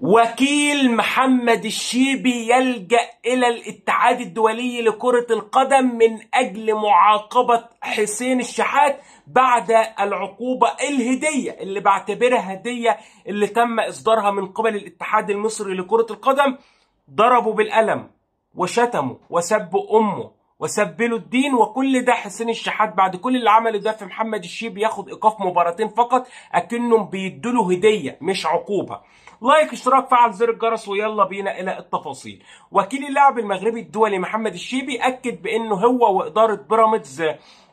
وكيل محمد الشيبي يلجأ إلى الاتحاد الدولي لكرة القدم من أجل معاقبة حسين الشحات بعد العقوبة الهدية اللي بعتبرها هدية اللي تم إصدارها من قبل الاتحاد المصري لكرة القدم ضربوا بالقلم وشتموا وسبوا أمه وسبلوا الدين وكل ده حسين الشحات بعد كل اللي عمله ده في محمد الشيب ياخد ايقاف مباراتين فقط اكنهم بيدوا هديه مش عقوبه لايك اشتراك فعل زر الجرس ويلا بينا الى التفاصيل وكيل اللاعب المغربي الدولي محمد الشيبي اكد بانه هو واداره بيراميدز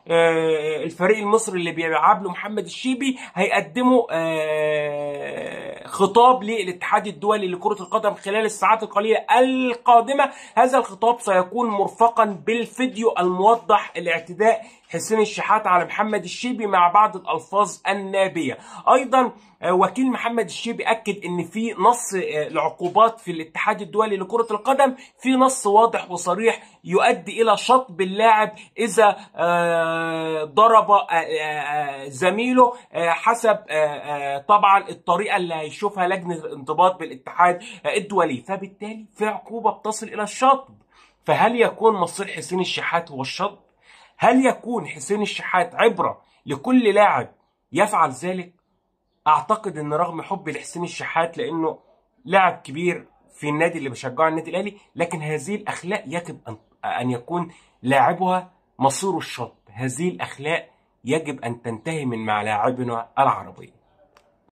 آه، الفريق المصري اللي بيلعب له محمد الشيبي هيقدموا آه، خطاب للاتحاد الدولي لكرة القدم خلال الساعات القليلة القادمة هذا الخطاب سيكون مرفقا بالفيديو الموضح الاعتداء حسين الشحات على محمد الشيبي مع بعض الألفاظ النابية أيضا آه، وكيل محمد الشيبي أكد أن في نص آه، العقوبات في الاتحاد الدولي لكرة القدم في نص واضح وصريح يؤدي إلى شطب اللاعب إذا آه، ضرب زميله حسب طبعا الطريقة اللي هيشوفها لجنة الانضباط بالاتحاد الدولي فبالتالي في عقوبة بتصل إلى الشطب فهل يكون مصير حسين الشحات هو الشطب؟ هل يكون حسين الشحات عبرة لكل لاعب يفعل ذلك؟ أعتقد أن رغم حبي لحسين الشحات لأنه لاعب كبير في النادي اللي بشجعه النادي الأهلي لكن هذه الأخلاق يجب أن أن يكون لاعبها مصير الشط هذه الأخلاق يجب أن تنتهي من مع لاعبنا